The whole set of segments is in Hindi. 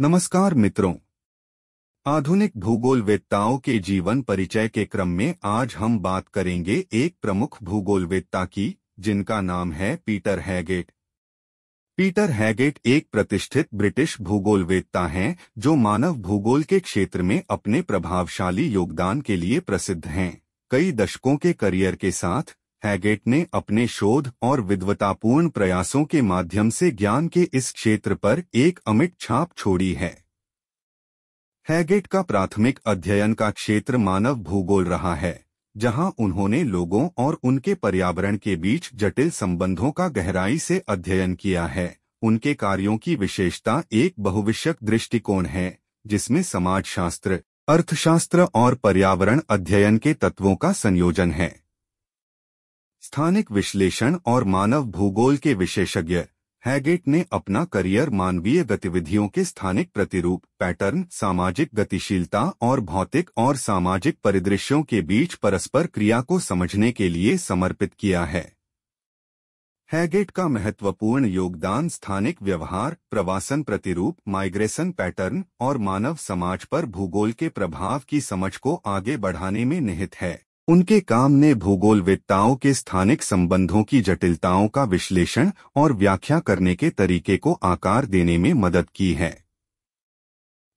नमस्कार मित्रों आधुनिक भूगोल वेत्ताओं के जीवन परिचय के क्रम में आज हम बात करेंगे एक प्रमुख भूगोल वेत्ता की जिनका नाम है पीटर हैगेट पीटर हैगेट एक प्रतिष्ठित ब्रिटिश भूगोल वेत्ता हैं जो मानव भूगोल के क्षेत्र में अपने प्रभावशाली योगदान के लिए प्रसिद्ध हैं कई दशकों के करियर के साथ हैगेट ने अपने शोध और विद्वतापूर्ण प्रयासों के माध्यम से ज्ञान के इस क्षेत्र पर एक अमिट छाप छोड़ी है हैगेट का प्राथमिक अध्ययन का क्षेत्र मानव भूगोल रहा है जहां उन्होंने लोगों और उनके पर्यावरण के बीच जटिल संबंधों का गहराई से अध्ययन किया है उनके कार्यों की विशेषता एक बहुविषयक दृष्टिकोण है जिसमें समाजशास्त्र अर्थशास्त्र और पर्यावरण अध्ययन के तत्वों का संयोजन है स्थानिक विश्लेषण और मानव भूगोल के विशेषज्ञ हैगेट ने अपना करियर मानवीय गतिविधियों के स्थानिक प्रतिरूप पैटर्न सामाजिक गतिशीलता और भौतिक और सामाजिक परिदृश्यों के बीच परस्पर क्रिया को समझने के लिए समर्पित किया है हैगेट का महत्वपूर्ण योगदान स्थानिक व्यवहार प्रवासन प्रतिरूप माइग्रेशन पैटर्न और मानव समाज पर भूगोल के प्रभाव की समझ को आगे बढ़ाने में निहित है उनके काम ने भूगोलवेत्ताओं के स्थानिक संबंधों की जटिलताओं का विश्लेषण और व्याख्या करने के तरीके को आकार देने में मदद की है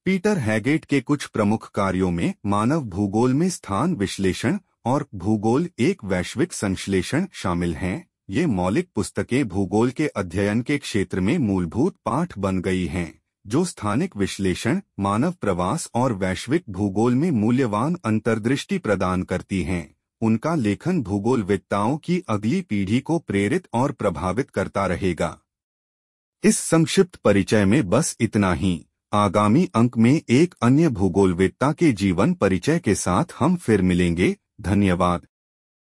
पीटर हैगेट के कुछ प्रमुख कार्यों में मानव भूगोल में स्थान विश्लेषण और भूगोल एक वैश्विक संश्लेषण शामिल हैं ये मौलिक पुस्तकें भूगोल के अध्ययन के क्षेत्र में मूलभूत पाठ बन गई हैं जो स्थानिक विश्लेषण मानव प्रवास और वैश्विक भूगोल में मूल्यवान अंतर्दृष्टि प्रदान करती हैं उनका लेखन भूगोलविदताओं की अगली पीढ़ी को प्रेरित और प्रभावित करता रहेगा इस संक्षिप्त परिचय में बस इतना ही आगामी अंक में एक अन्य भूगोलविदता के जीवन परिचय के साथ हम फिर मिलेंगे धन्यवाद